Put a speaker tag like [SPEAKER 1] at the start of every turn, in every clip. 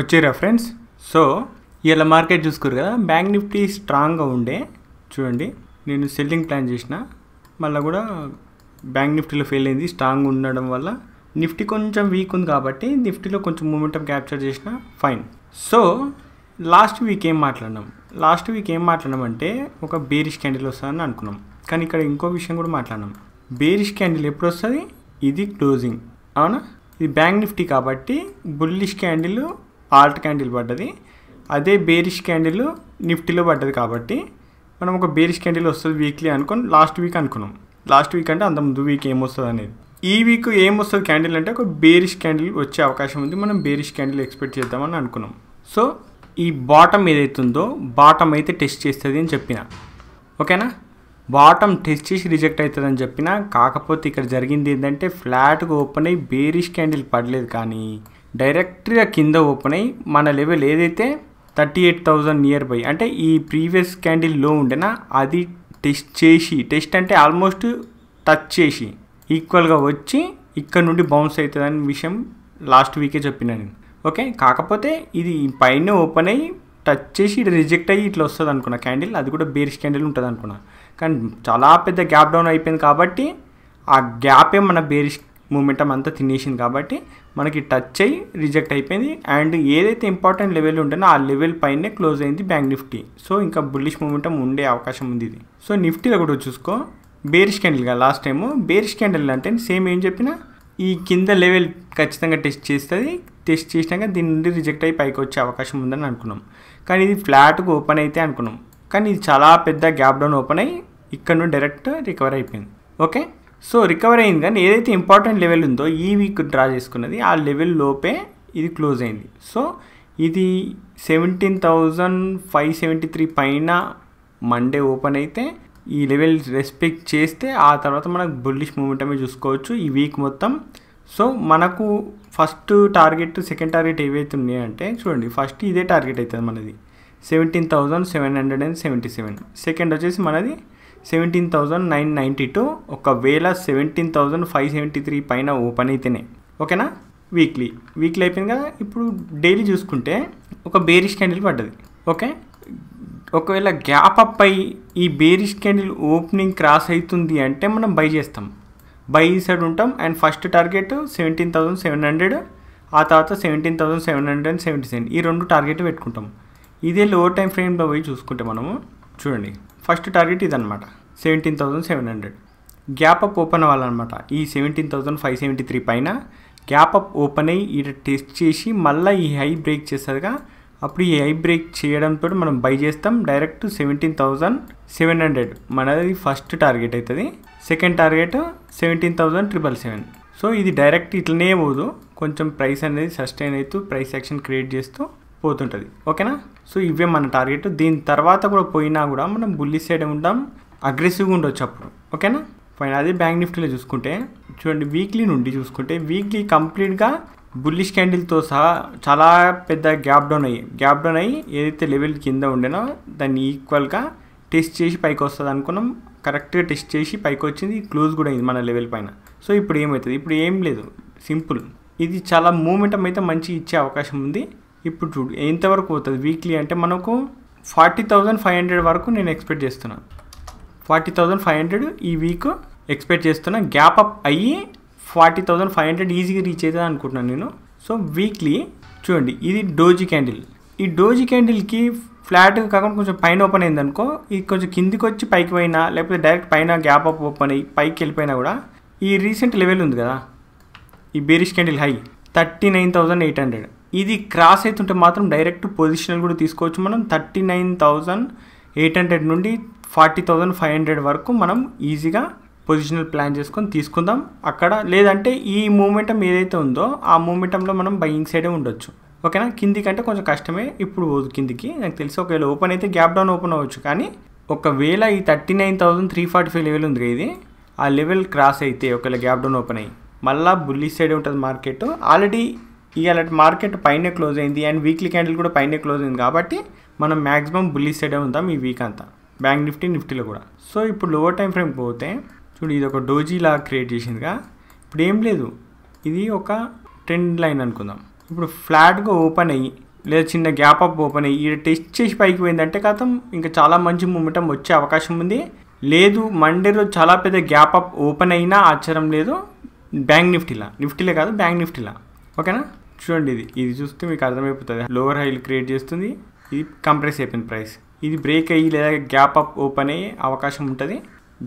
[SPEAKER 1] వచ్చారా friends so ఇలా market చూసుకోరు కదా బ్యాంక్ నిఫ్టీ స్ట్రాంగ్గా ఉండే చూడండి నేను సెల్లింగ్ ప్లాన్ చేసిన మళ్ళీ కూడా బ్యాంక్ నిఫ్టీలో ఫెయిల్ అయింది స్ట్రాంగ్ ఉండడం వల్ల నిఫ్టీ కొంచెం వీక్ ఉంది కాబట్టి నిఫ్టీలో కొంచెం మూమెంటం క్యాప్చర్ చేసిన ఫైన్ సో లాస్ట్ వీక్ ఏం మాట్లాడినాం లాస్ట్ వీక్ ఏం మాట్లాడినాం అంటే ఒక బేరిష్ క్యాండిల్ వస్తుందని అనుకున్నాం కానీ ఇక్కడ ఇంకో విషయం కూడా మాట్లాడినాం బేరిష్ క్యాండిల్ ఎప్పుడు వస్తుంది ఇది క్లోజింగ్ అవునా ఇది బ్యాంక్ నిఫ్టీ కాబట్టి బుల్లిష్ క్యాండిల్ ఆల్ట్ క్యాండిల్ పడ్డది అదే బేరిష్ క్యాండిల్ నిఫ్టీలో పడ్డది కాబట్టి మనం ఒక బేరిష్ క్యాండిల్ వస్తుంది వీక్లీ అనుకుని లాస్ట్ వీక్ అనుకున్నాం లాస్ట్ వీక్ అంటే అంత ముందు వీక్ ఏమొస్తుంది అనేది ఈ వీక్ ఏం వస్తుంది క్యాండిల్ అంటే ఒక బేరిష్ క్యాండిల్ వచ్చే అవకాశం ఉంది మనం బేరిష్ క్యాండిల్ ఎక్స్పెక్ట్ చేద్దామని అనుకున్నాం సో ఈ బాటమ్ ఏదైతుందో బాటమ్ అయితే టెస్ట్ చేస్తుంది అని చెప్పిన ఓకేనా బాటమ్ టెస్ట్ చేసి రిజెక్ట్ అవుతుందని చెప్పిన కాకపోతే ఇక్కడ జరిగింది ఏంటంటే ఫ్లాట్గా ఓపెన్ అయ్యి బేరిష్ క్యాండిల్ పడలేదు కానీ డైరెక్ట్గా కింద ఓపెన్ అయ్యి మన లెవెల్ ఏదైతే thirty eight thousand near buy అంటే ఈ ప్రీవియస్ క్యాండిల్ లో ఉండేనా అది టెస్ట్ చేసి టెస్ట్ అంటే ఆల్మోస్ట్ టచ్ చేసి ఈక్వల్గా వచ్చి ఇక్కడ నుండి బౌన్స్ అవుతుందని విషయం లాస్ట్ వీకే చెప్పినా నేను ఓకే కాకపోతే ఇది పైన ఓపెన్ అయ్యి టచ్ చేసి ఇటు రిజెక్ట్ అయ్యి ఇట్లా వస్తుంది అనుకున్నా క్యాండిల్ అది కూడా బేరిష్ క్యాండిల్ ఉంటుంది అనుకున్నా కానీ చాలా పెద్ద గ్యాప్ డౌన్ అయిపోయింది కాబట్టి ఆ గ్యాపే మన బేరిష్ మూమెంటం అంతా తినేసింది కాబట్టి మనకి టచ్ అయ్యి రిజెక్ట్ అయిపోయింది అండ్ ఏదైతే ఇంపార్టెంట్ లెవెల్ ఉంటుందో ఆ లెవెల్ పైనే క్లోజ్ అయింది బ్యాంక్ నిఫ్టీ సో ఇంకా బుల్లిష్ మూమెంటం ఉండే అవకాశం ఉంది ఇది సో నిఫ్టీలో కూడా చూసుకో బేరిష్ క్యాండిల్గా లాస్ట్ టైము బేరిష్ క్యాండిల్ అంటే సేమ్ ఏం చెప్పినా ఈ కింద లెవెల్ ఖచ్చితంగా టెస్ట్ చేస్తుంది టెస్ట్ చేసినాక దీని నుండి రిజెక్ట్ అయ్యి పైకి వచ్చే అవకాశం ఉందని అనుకున్నాం కానీ ఇది ఫ్లాట్గా ఓపెన్ అయితే అనుకున్నాం కానీ ఇది చాలా పెద్ద గ్యాప్ డౌన్ ఓపెన్ అయ్యి ఇక్కడ నుండి డైరెక్ట్ రికవర్ అయిపోయింది ఓకే సో రికవర్ అయింది కానీ ఏదైతే ఇంపార్టెంట్ లెవెల్ ఉందో ఈ వీక్ డ్రా చేసుకున్నది ఆ లెవెల్ లోపే ఇది క్లోజ్ అయింది సో ఇది seventeen thousand five seventy three పైన మండే ఓపెన్ అయితే ఈ లెవెల్ రెస్పెక్ట్ చేస్తే ఆ తర్వాత మనకు బుల్లిష్ మూమెంటమే చూసుకోవచ్చు ఈ వీక్ మొత్తం సో మనకు ఫస్ట్ టార్గెట్ సెకండ్ టార్గెట్ ఏవైతే ఉన్నాయంటే చూడండి ఫస్ట్ ఇదే టార్గెట్ అవుతుంది మనది seventeen thousand seven hundred and seventy seven second వచ్చేసి మనది seventeen thousand nine ninety two ఒకవేళ seventeen thousand five seventy three పైన ఓపెన్ అయితేనే ఓకేనా వీక్లీ వీక్లీ అయిపోయింది కదా ఇప్పుడు డైలీ చూసుకుంటే ఒక బేరిష్ క్యాండిల్ పడ్డది ఓకే ఒకవేళ గ్యాప్ అప్ అయి ఈ బేరిష్ క్యాండిల్ ఓపెనింగ్ క్రాస్ అవుతుంది అంటే మనం బై చేస్తాం బై ఈ సైడ్ ఉంటాం and first target seventeen thousand seven hundred ఆ తర్వాత seventeen thousand seven hundred and seventy seven ఈ రెండు టార్గెట్ పెట్టుకుంటాం ఇదే లో టైం ఫ్రేమ్లో పోయి చూసుకుంటే మనము చూడండి ఫస్ట్ టార్గెట్ ఇదనమాట seventeen thousand seven hundred gap up open అవ్వాలన్నమాట ఈ seventeen thousand five seventy three పైన గ్యాప్ అప్ ఓపెన్ అయ్యి ఇటు టెస్ట్ చేసి మళ్ళీ ఈ హై బ్రేక్ చేస్తుందిగా అప్పుడు ఈ హై బ్రేక్ చేయడంతో మనం బై చేస్తాం direct seventeen thousand seven hundred మనది ఫస్ట్ టార్గెట్ అవుతుంది second target seventeen thousand triple seven so ఇది డైరెక్ట్ ఇట్లనే పోదు కొంచెం ప్రైస్ అనేది సస్టైన్ అవుతూ ప్రైస్ యాక్షన్ క్రియేట్ చేస్తూ పోతుంటుంది ఓకేనా సో ఇవే మన టార్గెట్ దీని తర్వాత కూడా పోయినా కూడా మనం బుల్లి సైడ్ ఉంటాం అగ్రెసివ్గా ఉండొచ్చు అప్పుడు ఓకేనా పైన అదే బ్యాంక్ నిఫ్టీలో చూసుకుంటే చూడండి వీక్లీ నుండి చూసుకుంటే వీక్లీ కంప్లీట్గా బుల్లిష్ క్యాండిల్తో సహా చాలా పెద్ద గ్యాప్ డౌన్ అయ్యి గ్యాప్ డౌన్ అయ్యి ఏదైతే లెవెల్ కింద ఉండేనో దాన్ని ఈక్వల్గా టెస్ట్ చేసి పైకి వస్తుంది అనుకున్నాం కరెక్ట్గా టెస్ట్ చేసి పైకి వచ్చింది క్లోజ్ కూడా అయింది మన లెవెల్ పైన సో ఇప్పుడు ఏమవుతుంది ఇప్పుడు ఏం లేదు సింపుల్ ఇది చాలా మూమెంటం అయితే మంచి ఇచ్చే అవకాశం ఉంది ఇప్పుడు చూడు ఎంతవరకు పోతుంది వీక్లీ అంటే మనకు ఫార్టీ థౌజండ్ ఫైవ్ హండ్రెడ్ వరకు నేను ఎక్స్పెక్ట్ చేస్తున్నాను ఫార్టీ థౌజండ్ ఫైవ్ హండ్రెడ్ ఈ వీక్ ఎక్స్పెక్ట్ చేస్తున్నా గ్యాప్ అప్ అయ్యి ఫార్టీ థౌజండ్ ఫైవ్ హండ్రెడ్ ఈజీగా రీచ్ అవుతుంది అనుకుంటున్నాను నేను సో వీక్లీ చూడండి ఇది డోజీ క్యాండిల్ ఈ డోజీ క్యాండిల్కి ఫ్లాట్గా కాకుండా కొంచెం పైన ఓపెన్ అయింది అనుకో ఇది కొంచెం కిందికి వచ్చి పైకి పోయినా లేకపోతే డైరెక్ట్ పైన గ్యాప్ అప్ ఓపెన్ అయ్యి పైకి వెళ్ళిపోయినా కూడా ఈ రీసెంట్ లెవెల్ ఉంది కదా ఈ bearish candle high thirty nine thousand eight hundred ఇది క్రాస్ అవుతుంటే మాత్రం డైరెక్ట్ పొజిషనల్ కూడా తీసుకోవచ్చు మనం thirty nine thousand eight hundred నుండి ఫార్టీ థౌజండ్ ఫైవ్ హండ్రెడ్ వరకు మనం ఈజీగా పొజిషనల్ ప్లాన్ చేసుకొని తీసుకుందాం అక్కడ లేదంటే ఈ మూమెంటం ఏదైతే ఉందో ఆ మూమెంటంలో మనం బయింగ్ సైడే ఉండొచ్చు ఓకేనా కిందికి అంటే కొంచెం కష్టమే ఇప్పుడు పోదు కిందికి నాకు తెలిసి ఒకవేళ ఓపెన్ అయితే గ్యాప్ డౌన్ ఓపెన్ అవ్వచ్చు కానీ ఒకవేళ ఈ thirty nine thousand three forty five level ఉంది ఇది ఆ లెవెల్ క్రాస్ అయితే ఒకవేళ గ్యాప్ డౌన్ ఓపెన్ అయ్యి మళ్ళీ బుల్లి సైడ్ ఉంటుంది మార్కెట్ ఆల్రెడీ ఇవాళ మార్కెట్ పైనే క్లోజ్ అయింది అండ్ వీక్లీ క్యాండిల్ కూడా పైనే క్లోజ్ అయింది కాబట్టి మనం మ్యాక్సిమం బుల్లి సైడే ఉందాం ఈ వీక్ అంతా బ్యాంక్ నిఫ్టీ నిఫ్టీలో కూడా సో ఇప్పుడు లోవర్ టైం ఫ్రేమ్ పోతే చూడు ఇది ఒక డోజీ లా క్రియేట్ చేసిందిగా ఇప్పుడు ఏం లేదు ఇది ఒక ట్రెండ్ లైన్ అనుకుందాం ఇప్పుడు ఫ్లాట్గా ఓపెన్ అయ్యి లేదా చిన్న గ్యాప్ అప్ ఓపెన్ అయ్యి ఇది టెస్ట్ చేసి పైకి పోయిందంటే కథం ఇంకా చాలా మంచి మూమెంటం వచ్చే అవకాశం ఉంది లేదు మండే రోజు చాలా పెద్ద గ్యాప్ అప్ ఓపెన్ అయినా ఆశ్చర్యం లేదు బ్యాంక్ నిఫ్టీలా నిఫ్టీలే కాదు బ్యాంక్ నిఫ్టీలా ఓకేనా చూడండి ఇది ఇది చూస్తే మీకు అర్థమైపోతుంది లోవర్ హైల్ క్రియేట్ చేస్తుంది ఇది కంప్రెస్ అయిపోయింది ప్రైస్ ఇది బ్రేక్ అయ్యి లేదా గ్యాప్ అప్ ఓపెన్ అయ్యే అవకాశం ఉంటుంది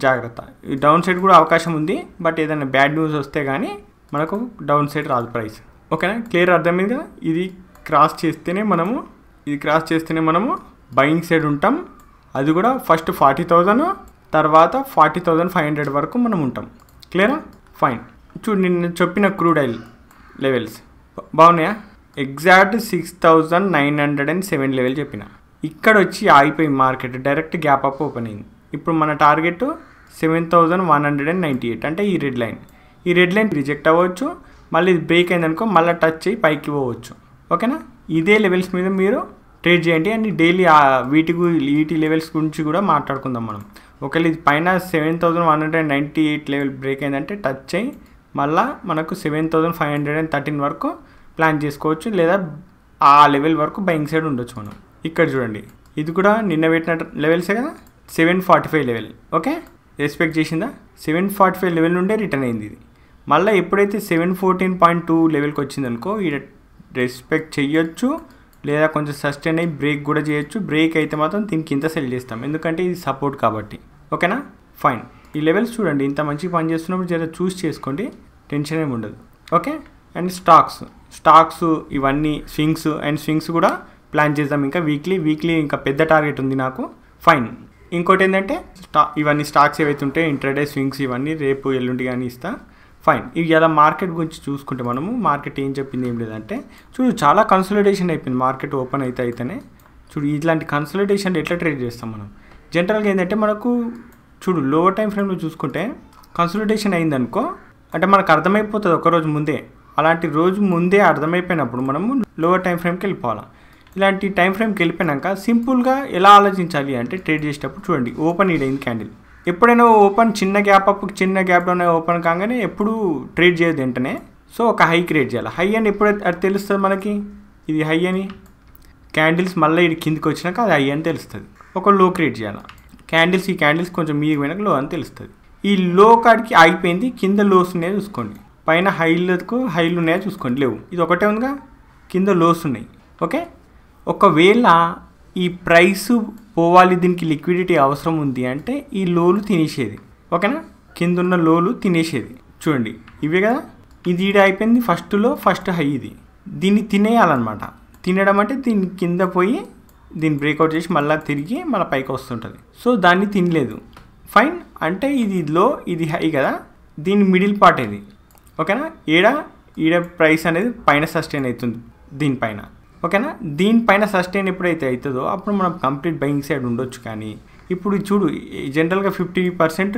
[SPEAKER 1] జాగ్రత్త ఈ డౌన్ సైడ్ కూడా అవకాశం ఉంది బట్ ఏదైనా బ్యాడ్ న్యూస్ వస్తే కానీ మనకు డౌన్ సైడ్ రాదు ప్రైస్ ఓకేనా క్లియర్ అర్థమైంది కదా ఇది క్రాస్ చేస్తేనే మనము ఇది క్రాస్ చేస్తేనే మనము బయింగ్ సైడ్ ఉంటాం అది కూడా ఫస్ట్ ఫార్టీ థౌజండ్ తర్వాత ఫార్టీ థౌజండ్ ఫైవ్ హండ్రెడ్ వరకు మనం ఉంటాం క్లియరా ఫైన్ చూడు నేను చెప్పిన క్రూడ్ ఆయిల్ లెవెల్స్ బాగున్నాయా exact six thousand nine hundred and seven level చెప్పిన ఇక్కడ వచ్చి ఆగిపోయి market direct gap up open అయింది ఇప్పుడు మన target seven thousand one hundred and ninety eight అంటే ఈ రెడ్ లైన్ ఈ రెడ్ లైన్ రిజెక్ట్ అవ్వచ్చు మళ్ళీ ఇది బ్రేక్ అయిందనుకో మళ్ళీ టచ్ అయ్యి పైకి పోవచ్చు ఓకేనా ఇదే లెవెల్స్ మీద మీరు ట్రేడ్ చేయండి అండ్ డైలీ వీటి వీటి లెవెల్స్ గురించి కూడా మాట్లాడుకుందాం మనం ఒకవేళ ఇది పైన seven thousand one hundred and ninety eight level break అయిందంటే టచ్ అయ్యి మళ్ళీ మనకు seven thousand five hundred and thirteen వరకు ప్లాన్ చేసుకోవచ్చు లేదా ఆ లెవెల్ వరకు బయింగ్ సైడ్ ఉండొచ్చు మనం ఇక్కడ చూడండి ఇది కూడా నిన్న పెట్టిన లెవెల్సే కదా seven forty five level okay respect చేసిందా సెవెన్ ఫార్టీ ఫైవ్ లెవెల్ నుండే రిటర్న్ అయింది ఇది మళ్ళీ ఎప్పుడైతే సెవెన్ ఫోర్టీన్ పాయింట్ టూ లెవెల్కి వచ్చిందనుకో ఈ రెస్పెక్ట్ చేయొచ్చు లేదా కొంచెం సస్టైన్ అయ్యి బ్రేక్ కూడా చేయొచ్చు బ్రేక్ అయితే మాత్రం దీనికి ఇంత సెల్ చేస్తాం ఎందుకంటే ఇది సపోర్ట్ కాబట్టి ఓకేనా ఫైన్ ఈ లెవెల్స్ చూడండి ఇంత మంచిగా పనిచేస్తున్నప్పుడు జర చూస్ చేసుకోండి టెన్షన్ ఏమి ఉండదు ఓకే అండ్ స్టాక్స్ స్టాక్స్ ఇవన్నీ స్వింగ్స్ అండ్ స్వింగ్స్ కూడా ప్లాన్ చేద్దాం ఇంకా వీక్లీ వీక్లీ ఇంకా పెద్ద టార్గెట్ ఉంది నాకు ఫైన్ ఇంకోటి ఏంటంటే స్టా ఇవన్నీ స్టాక్స్ ఏవైతే ఉంటాయి ఇంటర్డే స్వింగ్స్ ఇవన్నీ రేపు ఎల్లుండి కానీ ఇస్తా ఫైన్ ఇవి ఎలా మార్కెట్ గురించి చూసుకుంటే మనము మార్కెట్ ఏం చెప్పింది ఏం లేదంటే చూడు చాలా కన్సల్టేషన్ అయిపోయింది మార్కెట్ ఓపెన్ అయితే అయితేనే చూడు ఇట్లాంటి కన్సల్టేషన్ ఎట్లా ట్రేడ్ చేస్తాం మనం జనరల్గా ఏంటంటే మనకు చూడు లోవర్ టైం ఫ్రేమ్లో చూసుకుంటే కన్సల్టేషన్ అయిందనుకో అంటే మనకు అర్థమైపోతుంది ఒకరోజు ముందే అలాంటి రోజు ముందే అర్థమైపోయినప్పుడు మనము లోవర్ టైం ఫ్రేమ్కి వెళ్ళిపోవాలి ఇలాంటి టైం ఫ్రేమ్కి వెళ్ళిపోయినాక సింపుల్గా ఎలా ఆలోచించాలి అంటే ట్రేడ్ చేసేటప్పుడు చూడండి ఓపెన్ అయింది క్యాండిల్ ఎప్పుడైనా ఓపెన్ చిన్న గ్యాప్ అప్ చిన్న గ్యాప్లోనే ఓపెన్ కాగానే ఎప్పుడు ట్రేడ్ చేయదు వెంటనే సో ఒక హై క్రియేట్ చేయాలి హై అని ఎప్పుడైతే అది తెలుస్తుంది మనకి ఇది హై అని క్యాండిల్స్ మళ్ళీ ఇది కిందికి వచ్చినాక అది హై అని తెలుస్తుంది ఒక లో క్రియేట్ చేయాలి క్యాండిల్స్ ఈ క్యాండిల్స్ కొంచెం మీరు వెనక లో అని తెలుస్తుంది ఈ లో కాడికి ఆగిపోయింది కింద లోస్ ఉన్నాయి చూసుకోండి పైన హైలకు హైలు ఉన్నాయో చూసుకోండి లేవు ఇది ఒకటే ఉందిగా కింద లోస్ ఉన్నాయి ఓకే ఒకవేళ ఈ ప్రైస్ పోవాలి దీనికి లిక్విడిటీ అవసరం ఉంది అంటే ఈ లోలు తినేసేది ఓకేనా కింద ఉన్న లోలు తినేసేది చూడండి ఇవే కదా ఇది ఈడ అయిపోయింది ఫస్ట్లో ఫస్ట్ హై ఇది దీన్ని తినేయాలన్నమాట తినడం అంటే దీని కింద పోయి దీన్ని బ్రేక్అవుట్ చేసి మళ్ళీ తిరిగి మన పైకి వస్తుంటుంది సో దాన్ని తినలేదు ఫైన్ అంటే ఇది లో ఇది హై కదా దీని మిడిల్ పార్ట్ ఇది ఓకేనా ఈడ ఈడ ప్రైస్ అనేది పైన సస్టైన్ అవుతుంది దీనిపైన ఓకేనా దీనిపైన సస్టైన్ ఎప్పుడైతే అవుతుందో అప్పుడు మనం కంప్లీట్ బయింగ్ సైడ్ ఉండొచ్చు కానీ ఇప్పుడు చూడు జనరల్గా ఫిఫ్టీ పర్సెంట్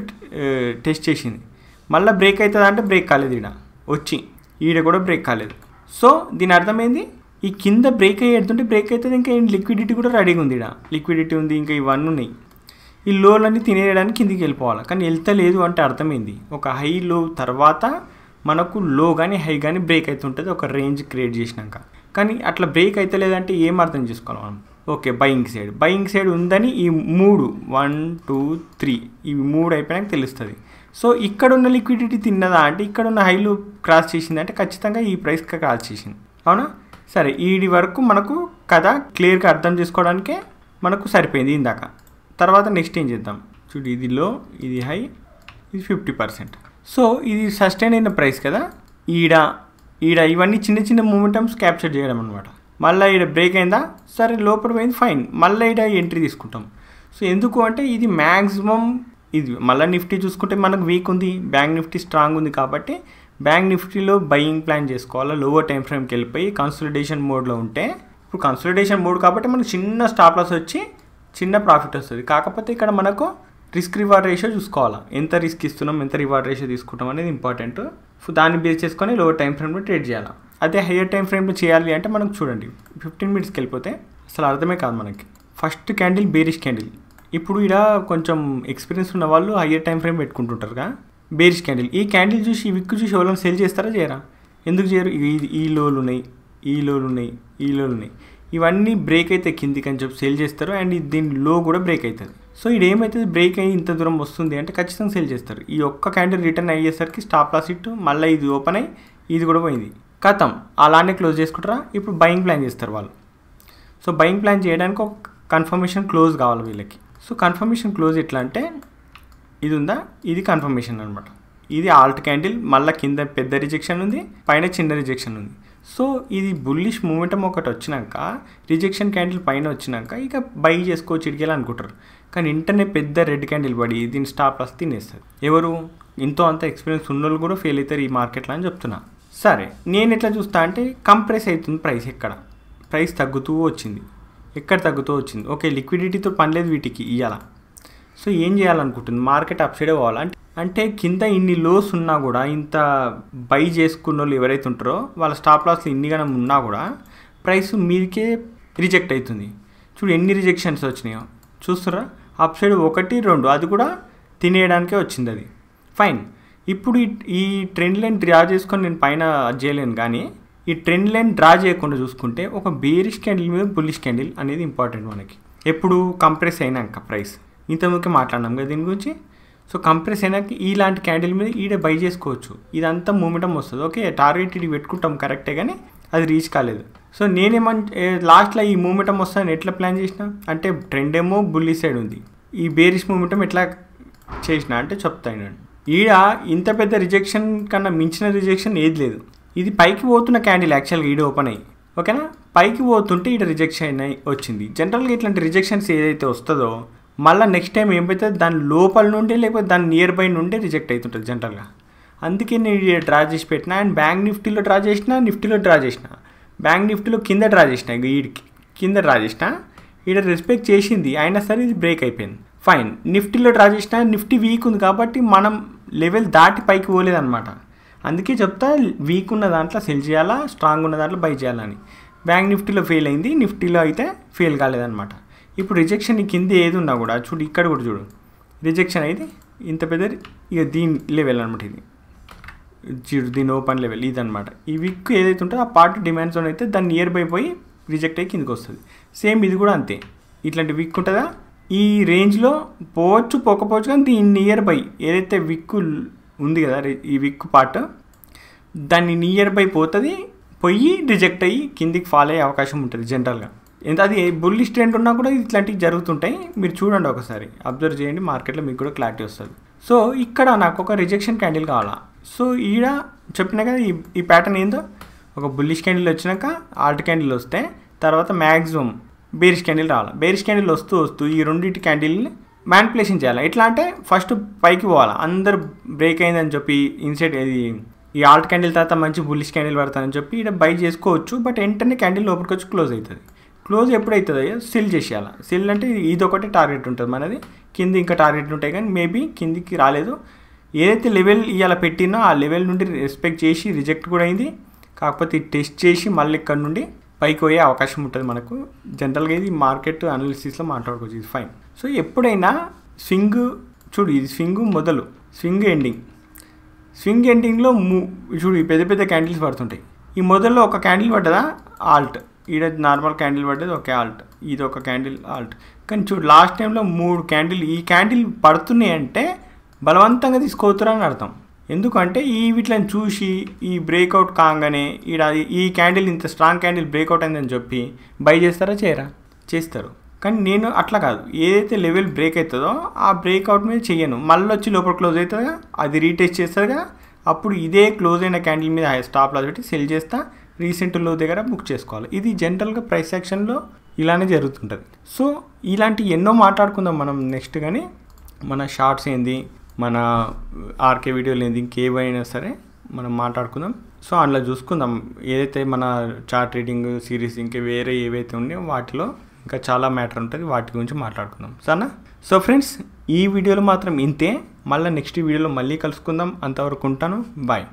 [SPEAKER 1] టెస్ట్ చేసింది మళ్ళీ బ్రేక్ అవుతుందా అంటే బ్రేక్ కాలేదు ఈడ వచ్చి ఈడ కూడా బ్రేక్ కాలేదు సో దీని అర్థమైంది ఈ కింద బ్రేక్ ఎడుతుంటే బ్రేక్ అయితే ఇంకా లిక్విడిటీ కూడా రెడీగా ఉంది ఇక్కడ లిక్విడిటీ ఉంది ఇంకా ఇవన్నీ ఉన్నాయి ఈ లోలన్నీ తినేయడానికి కిందికి వెళ్ళిపోవాలి కానీ వెళ్తలేదు అంటే అర్థమైంది ఒక హై లో తర్వాత మనకు లో కానీ హై కానీ బ్రేక్ అవుతుంటుంది ఒక రేంజ్ క్రియేట్ చేసినాక కానీ అట్లా బ్రేక్ అయితే లేదంటే ఏం అర్థం చేసుకోవాలి మనం okay buying side buying side ఉందని ఈ మూడు వన్ టూ త్రీ ఇవి మూడు అయిపోయినాక తెలుస్తుంది సో ఇక్కడున్న లిక్విడిటీ తిన్నదా అంటే ఇక్కడున్న హైలో క్రాస్ చేసిందంటే ఖచ్చితంగా ఈ ప్రైస్కి క్రాస్ చేసింది అవునా సరే ఈడి వరకు మనకు కథ క్లియర్గా అర్థం చేసుకోవడానికే మనకు సరిపోయింది ఇందాక తర్వాత నెక్స్ట్ ఏం చేద్దాం చూడు ఇది లో ఇది హై ఇది ఫిఫ్టీ పర్సెంట్ సో ఇది సస్టైన్ అయిన ప్రైస్ కదా ఈడ ఈడ ఇవన్నీ చిన్న చిన్న మూమెంటమ్స్ క్యాప్చర్ చేయడం అనమాట మళ్ళీ ఈడ బ్రేక్ అయిందా సరే లోపల పోయింది ఫైన్ మళ్ళీ ఈడ ఎంట్రీ తీసుకుంటాం సో ఎందుకు అంటే ఇది మ్యాక్సిమం ఇది మళ్ళీ నిఫ్టీ చూసుకుంటే మనకు వీక్ ఉంది బ్యాంక్ నిఫ్టీ స్ట్రాంగ్ ఉంది కాబట్టి బ్యాంక్ నిఫ్టీలో బయింగ్ ప్లాన్ చేసుకోవాలా లోవర్ టైం ఫ్రేమ్కి వెళ్ళిపోయి కన్సల్టేషన్ మోడ్లో ఉంటే ఇప్పుడు కన్సల్టేషన్ మోడ్ కాబట్టి మనకు చిన్న స్టాప్ లాస్ వచ్చి చిన్న ప్రాఫిట్ వస్తుంది కాకపోతే ఇక్కడ మనకు రిస్క్ రివార్డ్ రేషియో చూసుకోవాలా ఎంత రిస్క్ ఇస్తున్నాం ఎంత రివార్డ్ రేషియో తీసుకుంటాం అనేది ఇంపార్టెంట్ సో దాన్ని బేస్ చేసుకొని లోవర్ టైం ఫ్రేమ్లో ట్రేడ్ చేయాలి అదే హయ్యర్ టైం ఫ్రేమ్లో చేయాలి అంటే మనకు చూడండి ఫిఫ్టీన్ మినిట్స్కి వెళ్ళిపోతే అసలు అర్థమే కాదు మనకి ఫస్ట్ క్యాండిల్ బేరిష్ క్యాండిల్ ఇప్పుడు ఇలా కొంచెం ఎక్స్పీరియన్స్ ఉన్న వాళ్ళు హయ్యర్ టైం ఫ్రేమ్ పెట్టుకుంటుంటారుగా బేరిష్ క్యాండిల్ ఈ క్యాండిల్ చూసి ఈ విక్కు చూసి ఎవరైనా సెల్ చేస్తారా చేయరా ఎందుకు చేయరు ఈ లోలు ఉన్నాయి ఈ లోలు ఉన్నాయి ఈ లోలు ఉన్నాయి ఇవన్నీ బ్రేక్ అయితే కిందికి అని చెప్పి సెల్ చేస్తారు అండ్ దీని లో కూడా బ్రేక్ అవుతుంది సో ఇది ఏమైతుంది బ్రేక్ అయ్యి ఇంత దూరం వస్తుంది అంటే ఖచ్చితంగా సెల్ చేస్తారు ఈ ఒక్క క్యాండిల్ రిటర్న్ అయ్యేసరికి స్టాప్ లాస్ ఇట్టు మళ్ళీ ఇది ఓపెన్ అయ్యి ఇది కూడా పోయింది కథం అలానే క్లోజ్ చేసుకుంటారా ఇప్పుడు బయింగ్ ప్లాన్ చేస్తారు వాళ్ళు సో బయింగ్ ప్లాన్ చేయడానికి ఒక కన్ఫర్మేషన్ క్లోజ్ కావాలి వీళ్ళకి సో కన్ఫర్మేషన్ క్లోజ్ ఎట్లా అంటే ఇది ఉందా ఇది కన్ఫర్మేషన్ అనమాట ఇది ఆల్ట్ క్యాండిల్ మళ్ళీ కింద పెద్ద రిజెక్షన్ ఉంది పైన చిన్న రిజెక్షన్ ఉంది సో ఇది బుల్లిష్ మూమెంటం ఒకటి వచ్చినాక రిజెక్షన్ క్యాండిల్ పైన వచ్చినాక ఇక బై చేసుకోవచ్చు ఇడిగేలా అనుకుంటారు కానీ ఇంటర్నే పెద్ద రెడ్ క్యాండిల్ పడి దీన్ని స్టాప్ లాస్ తినేస్తారు ఎవరు ఇంతో అంత ఎక్స్పీరియన్స్ ఉన్నోళ్ళు కూడా ఫెయిల్ అవుతారు ఈ మార్కెట్లో అని చెప్తున్నా సరే నేను ఎట్లా చూస్తా అంటే కంప్రెస్ అవుతుంది ప్రైస్ ఎక్కడ ప్రైస్ తగ్గుతూ వచ్చింది ఎక్కడ తగ్గుతూ వచ్చింది ఓకే లిక్విడిటీతో పని లేదు వీటికి ఇవ్వాలా సో ఏం చేయాలనుకుంటుంది మార్కెట్ అప్ సైడే పోవాలి అంటే అంటే కింద ఇన్ని లోస్ ఉన్నా కూడా ఇంత బై చేసుకున్న వాళ్ళు ఎవరైతే ఉంటారో వాళ్ళ స్టాప్ లాస్లు ఇన్నిగానం ఉన్నా కూడా ప్రైస్ మీదికే రిజెక్ట్ అవుతుంది చూడు ఎన్ని రిజెక్షన్స్ వచ్చినాయో చూస్తారా అప్ సైడ్ ఒకటి రెండు అది కూడా తినేయడానికే వచ్చింది అది ఫైన్ ఇప్పుడు ఈ ట్రెండ్ లైన్ డ్రా చేసుకొని నేను పైన చేయలేను కానీ ఈ ట్రెండ్ లైన్ డ్రా చేయకుండా చూసుకుంటే ఒక బేరిష్ క్యాండిల్ మీద బుల్లిష్ క్యాండిల్ అనేది ఇంపార్టెంట్ మనకి ఎప్పుడు కంప్రెస్ అయినాక ప్రైస్ ఇంతకుముందుకే మాట్లాడినాం కదా దీని గురించి సో కంపెనీస్ అయినాక ఇలాంటి క్యాండిల్ మీద ఈడ బై చేసుకోవచ్చు ఇదంతా మూమెంటం వస్తుంది ఓకే టార్గెట్ ఇది పెట్టుకుంటాం కరెక్టే కానీ అది రీచ్ కాలేదు సో నేనేమన్ లాస్ట్లో ఈ మూమెంటం వస్తుందని ఎట్లా ప్లాన్ చేసిన అంటే ట్రెండ్ ఏమో బుల్లి సైడ్ ఉంది ఈ బేరిష్ మూమెంటం ఎట్లా చేసిన అంటే చెప్తాను నేను ఈడ ఇంత పెద్ద రిజెక్షన్ కన్నా మించిన రిజెక్షన్ ఏది లేదు ఇది పైకి పోతున్న క్యాండిల్ యాక్చువల్గా ఈడ ఓపెన్ అయ్యి ఓకేనా పైకి పోతుంటే ఈడ రిజెక్షన్ వచ్చింది జనరల్గా ఇట్లాంటి రిజెక్షన్స్ ఏదైతే వస్తుందో మళ్ళీ నెక్స్ట్ టైం ఏమైతే దాని లోపల నుండి లేకపోతే దాని నియర్ బై నుండి రిజెక్ట్ అవుతుంటుంది జనరల్గా అందుకే నేను డ్రా చేసి పెట్టిన అండ్ బ్యాంక్ నిఫ్టీలో డ్రా చేసిన నిఫ్టీలో డ్రా చేసిన బ్యాంక్ నిఫ్టీలో కింద డ్రా చేసిన ఈడికి కింద డ్రా చేసిన ఈడ రెస్పెక్ట్ చేసింది అయినా సరే ఇది బ్రేక్ అయిపోయింది ఫైన్ నిఫ్టీలో డ్రా చేసిన నిఫ్టీ వీక్ ఉంది కాబట్టి మనం లెవెల్ దాటి పైకి పోలేదనమాట అందుకే చెప్తా వీక్ ఉన్న దాంట్లో సెల్ చేయాలా స్ట్రాంగ్ ఉన్న దాంట్లో బై చేయాలని బ్యాంక్ నిఫ్టీలో ఫెయిల్ అయింది నిఫ్టీలో అయితే ఫెయిల్ కాలేదన్నమాట ఇప్పుడు రిజెక్షన్ కింద ఏది ఉన్నా కూడా చూడు ఇక్కడ కూడా చూడు రిజెక్షన్ అయితే ఇంత పెద్ద ఇక దీని లెవెల్ అనమాట ఇది చూడు దీని ఓపెన్ లెవెల్ ఇదనమాట ఈ విక్ ఏదైతే ఉంటుందో ఆ పార్ట్ డిమాండ్ జోన్ అయితే దాన్ని నియర్ బై పోయి రిజెక్ట్ అయ్యి కిందకు వస్తుంది సేమ్ ఇది కూడా అంతే ఇట్లాంటి విక్ ఉంటుందా ఈ రేంజ్లో పోవచ్చు పోకపోవచ్చు కానీ దీని నియర్ బై ఏదైతే విక్కు ఉంది కదా ఈ విక్కు పార్ట్ దాన్ని నియర్ బై పోతుంది పోయి రిజెక్ట్ అయ్యి కిందికి ఫాల్ అయ్యే అవకాశం ఉంటుంది జనరల్గా ఎంత అది బుల్లిష్ ట్రెండ్ ఉన్నా కూడా ఇట్లాంటివి జరుగుతుంటాయి మీరు చూడండి ఒకసారి అబ్జర్వ్ చేయండి మార్కెట్లో మీకు కూడా క్లారిటీ వస్తుంది సో ఇక్కడ నాకు ఒక రిజెక్షన్ క్యాండిల్ కావాలా సో ఈడ చెప్పిన కదా ఈ ఈ ప్యాటర్న్ ఏందో ఒక బుల్లిష్ క్యాండిల్ వచ్చినాక ఆర్ట్ క్యాండిల్ వస్తే తర్వాత మ్యాక్సిమం బేరిష్ క్యాండిల్ రావాలి బేరిష్ క్యాండిల్ వస్తూ వస్తూ ఈ రెండింటి క్యాండిల్ని మ్యానిపులేషన్ చేయాలి ఎట్లా అంటే ఫస్ట్ పైకి పోవాలి అందరు బ్రేక్ అయిందని చెప్పి ఇన్సైడ్ ఇది ఈ ఆల్ట్ క్యాండిల్ తర్వాత మంచి బుల్లిష్ క్యాండిల్ పడతానని చెప్పి ఇక్కడ బై చేసుకోవచ్చు బట్ వెంటనే క్యాండిల్ లోపలికి వచ్చి క్లోజ్ అవుతుంది క్లోజ్ ఎప్పుడైతుందో సిల్ చేసేయాలి సిల్ అంటే ఇది ఒకటి టార్గెట్ ఉంటుంది మనది కింద ఇంకా టార్గెట్లు ఉంటాయి కానీ మేబీ కిందికి రాలేదు ఏదైతే లెవెల్ ఇవాళ పెట్టినో ఆ లెవెల్ నుండి రెస్పెక్ట్ చేసి రిజెక్ట్ కూడా అయింది కాకపోతే టెస్ట్ చేసి మళ్ళీ ఇక్కడ నుండి పైకి పోయే అవకాశం ఉంటుంది మనకు జనరల్గా ఇది మార్కెట్ అనాలిసిస్లో మాట్లాడుకోవచ్చు ఇది ఫైన్ సో ఎప్పుడైనా స్వింగ్ చూడు ఇది స్వింగ్ మొదలు స్వింగ్ ఎండింగ్ స్వింగ్ ఎండింగ్లో మూ చూడు పెద్ద పెద్ద క్యాండిల్స్ పడుతుంటాయి ఈ మొదల్లో ఒక క్యాండిల్ పడ్డదా ఆల్ట్ ఈడ నార్మల్ క్యాండిల్ పడ్డది ఒక ఆల్ట్ ఇది ఒక క్యాండిల్ ఆల్ట్ కానీ చూడు లాస్ట్ టైంలో మూడు క్యాండిల్ ఈ క్యాండిల్ పడుతున్నాయి అంటే బలవంతంగా తీసుకోవచ్చురని అర్థం ఎందుకంటే ఈ వీటిని చూసి ఈ బ్రేక్అవుట్ కాగానే ఈడ ఈ క్యాండిల్ ఇంత స్ట్రాంగ్ క్యాండిల్ బ్రేక్అవుట్ అయిందని చెప్పి బై చేస్తారా చేయరా చేస్తారు కానీ నేను అట్లా కాదు ఏదైతే లెవెల్ బ్రేక్ అవుతుందో ఆ బ్రేక్అవుట్ మీద చేయను మళ్ళీ వచ్చి లోపల క్లోజ్ అవుతుందిగా అది రీటెస్ట్ చేస్తుందిగా అప్పుడు ఇదే క్లోజ్ అయిన క్యాండిల్ మీద స్టాప్ లాస్ పెట్టి సెల్ చేస్తా రీసెంట్ లో దగ్గర బుక్ చేసుకోవాలి ఇది జనరల్గా ప్రైస్ యాక్షన్లో ఇలానే జరుగుతుంటుంది సో ఇలాంటి ఎన్నో మాట్లాడుకుందాం మనం నెక్స్ట్ కానీ మన షార్ట్స్ ఏంది మన ఆర్కే వీడియోలు ఏంది ఇంకేవైనా సరే మనం మాట్లాడుకుందాం సో అందులో చూసుకుందాం ఏదైతే మన చార్ట్ రీడింగ్ సిరీస్ ఇంకా వేరే ఏవైతే ఉన్నాయో వాటిలో ఇంకా చాలా మ్యాటర్ ఉంటుంది వాటి గురించి మాట్లాడుకుందాం సరేనా సో ఫ్రెండ్స్ ఈ వీడియోలో మాత్రం ఇంతే మళ్ళీ నెక్స్ట్ వీడియోలో మళ్ళీ కలుసుకుందాం అంతవరకు ఉంటాను బాయ్